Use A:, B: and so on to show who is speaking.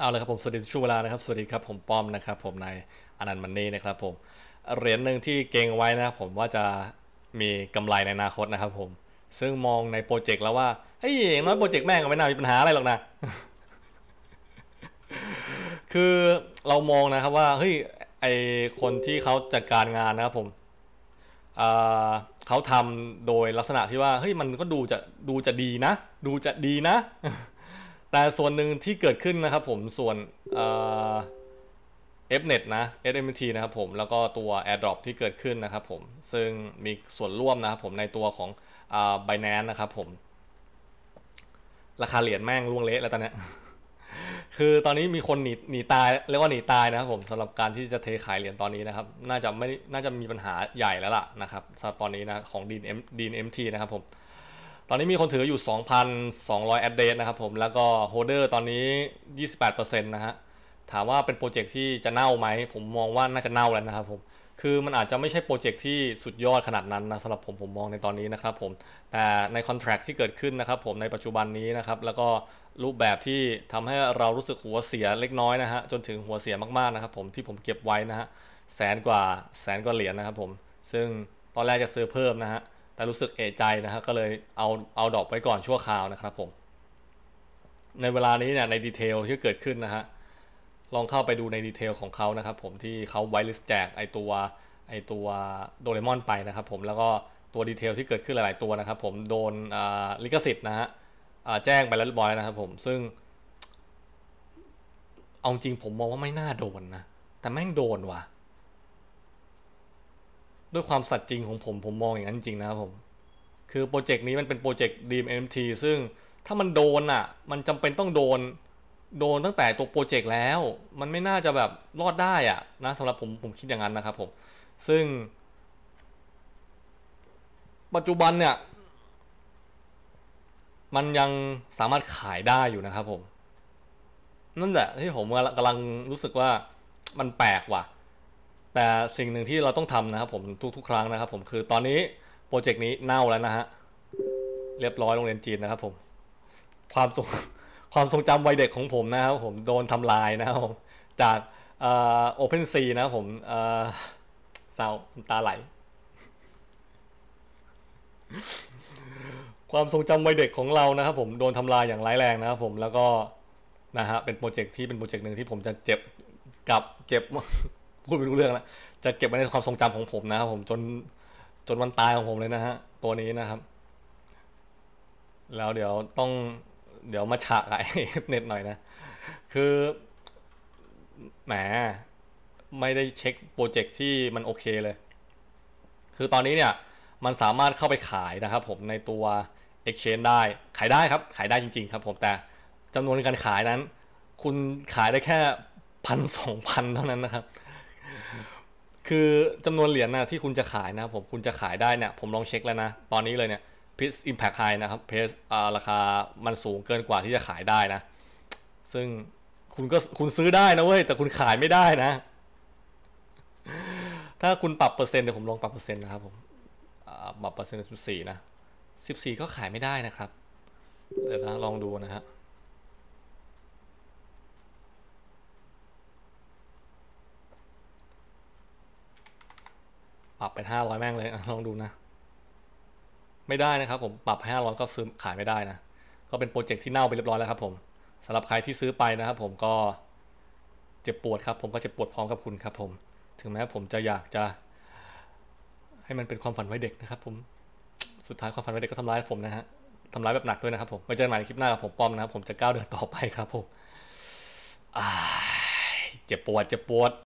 A: เอาเลยครับผมสวัสดีชูเวลานะครับ สวัสดีครับผมป้อมนะครับ ผมนายอนันต์มันนี่นะครับ ผม เหรียญหนึ่งที่เก่งไว้นะครับผมว่าจะมีกำไรในอนาคตนะครับ ผม ซึ่งมองในโปรเจกต์แล้วว่าเฮ้ยอย่างน้อยโปรเจกต์แม่งก็ไม่น่ามีปัญหาอะไรหรอกนะ คือเรามองนะครับ ว่าเฮ้ยไอคนที่เขาจัดการงานนะครับผมเขาทำโดยลักษณะที่ว่าเฮ้ยมันก็ดูจะดูจะดีนะ ดูจะดีนะแต่ส่วนหนึ่งที่เกิดขึ้นนะครับผมส่วนเอฟเน็ตนะ SMT นะครับผมแล้วก็ตัว AirDrop ที่เกิดขึ้นนะครับ ผมซึ่งมีส่วนร่วมนะครับผมในตัวของบ i n a n c e นะครับ ผม ราคาเหรียญแม่งล่วงเละแล้วตอนนี้คือตอนนี้มีคนหนีหนีตายเรียกว่าหนีตายนะครับผมสำหรับการที่จะเทขายเหรียญตอนนี้นะครับ น่าจะไม่น่าจะมีปัญหาใหญ่แล้วล่ะนะครับสำหรับตอนนี้นะของดีนเอ็มดีนเอ็มทีนะครับผมตอนนี้มีคนถืออยู่ 2,200แอดเดตนะครับผมแล้วก็โฮเดอร์ตอนนี้ 28%นะฮะถามว่าเป็นโปรเจกต์ที่จะเน่าไหมผมมองว่าน่าจะเน่าแล้วนะครับผมคือมันอาจจะไม่ใช่โปรเจกต์ที่สุดยอดขนาดนั้นนะสำหรับผมผมมองในตอนนี้นะครับผมแต่ในคอนแท็กที่เกิดขึ้นนะครับผมในปัจจุบันนี้นะครับแล้วก็รูปแบบที่ทำให้เรารู้สึกหัวเสียเล็กน้อยนะฮะจนถึงหัวเสียมากๆนะครับผมที่ผมเก็บไว้นะฮะแสนกว่าแสนกว่าเหรียญนะครับผมซึ่งตอนแรกจะซื้อเพิ่มนะฮะแต่รู้สึกเอะใจนะฮะก็เลยเอาเอาดอกไปก่อนชั่วคราวนะครับผมในเวลานี้เนี่ยในดีเทลที่เกิดขึ้นนะฮะลองเข้าไปดูในดีเทลของเขานะครับผมที่เขาไวลิสแจกไอตัวไอตัวโดเรมอนไปนะครับผมแล้วก็ตัวดีเทลที่เกิดขึ้นหลาย ๆ ตัวนะครับผมโดนลิขสิทธิ์นะฮะแจ้งไปแล้วบอยนะครับผมซึ่งเอาจริงผมมองว่าไม่น่าโดนนะแต่แม่งโดนว่ะด้วยความสัตย์จริงของผมผมมองอย่างนั้นจริงนะครับผม คือโปรเจกต์นี้มันเป็นโปรเจกต์ดีมเอ็มทีซึ่ง ถ้ามันโดนอ่ะมันจำเป็นต้องโดน โดนตั้งแต่ตัวโปรเจกต์แล้ว มันไม่น่าจะแบบรอดได้อ่ะ นะสำหรับผมผมคิดอย่างนั้นนะครับ ผม ซึ่ง ปัจจุบันเนี่ย มันยังสามารถขายได้อยู่นะครับผม นั่นแหละที่ผมกำลังรู้สึกว่ามันแปลกว่ะแต่สิ่งหนึ่งที่เราต้องทำนะครับผมทุกๆครั้งนะครับผมคือตอนนี้โปรเจกต์นี้เน่าแล้วนะฮะเรียบร้อยโรงเรียนจีนนะครับผมความทรงความทรงจำวัยเด็กของผมนะครับผมโดนทำลายนะครับผมจากโอเพนซีนะครับผมเศร้าตาไหล ความทรงจำวัยเด็กของเรานะครับผม โดนทำลายอย่างร้ายแรงนะครับผมแล้วก็นะฮะเป็นโปรเจกต์ที่เป็นโปรเจกต์หนึ่งที่ผมจะเจ็บกับเจ็บพูดไม่รู้เรื่องแล้วจะเก็บไว้ในความทรงจำของผมนะครับผมจนจนวันตายของผมเลยนะฮะตัวนี้นะครับ แล้วเดี๋ยวต้อง เดี๋ยวมาฉะไอ้เน็ตหน่อยนะ คือ แหมไม่ได้เช็คโปรเจกต์ที่มันโอเค เลย คือตอนนี้เนี่ย มันสามารถเข้าไปขายนะครับ ผมในตัว Exchange ได้ขายได้ครับ ขายได้จริง ๆ ครับ ผมแต่จำนวนการขายนั้น คุณขายได้แค่พันสองพันเท่านั้นนะครับคือจำนวนเหรียญนะที่คุณจะขายนะ ผมคุณจะขายได้เนี่ยผมลองเช็คแล้วนะตอนนี้เลยเนี่ยพิสอิมแพคไฮนะครับเพสราคามันสูงเกินกว่าที่จะขายได้นะ ซึ่งคุณก็คุณซื้อได้นะเว้ยแต่คุณขายไม่ได้นะ ถ้าคุณปรับเปอร์เซ็นต์เดี๋ยวผมลองปรับเปอร์เซ็นต์นะครับผมปรับเปอร์เซ็นต์สิบสี่นะสิบสี่ก็ขายไม่ได้นะครับเดี๋ยวนะลองดูนะฮะปรับเป็นห้าร้อยแม่งเลยลองดูนะ ไม่ได้นะครับผมปรับห้าร้อยก็ซื้อขาย ไม่ได้นะ ก็เป็นโปรเจกต์ที่เน่าไปเรียบร้อยแล้วครับผมสำหรับใครที่ซื้อไปนะครับผมก็เจ็บปวดครับ ผมก็เจ็บปวดพร้อมกับคุณครับ ผม ถึงแม้ผมจะอยากจะให้มันเป็นความฝันไว้เด็กนะครับผม สุดท้ายความฝันไว้เด็กก็ทำร้ายผมนะฮะทำร้ายแบบหนักด้วยนะครับผมไว้เจอกันใหม่ในคลิปหน้าครับผมป้อมนะครับผมจะก้าวเดินต่อไปครับ ผมเจ็บปวดเจ็บปวด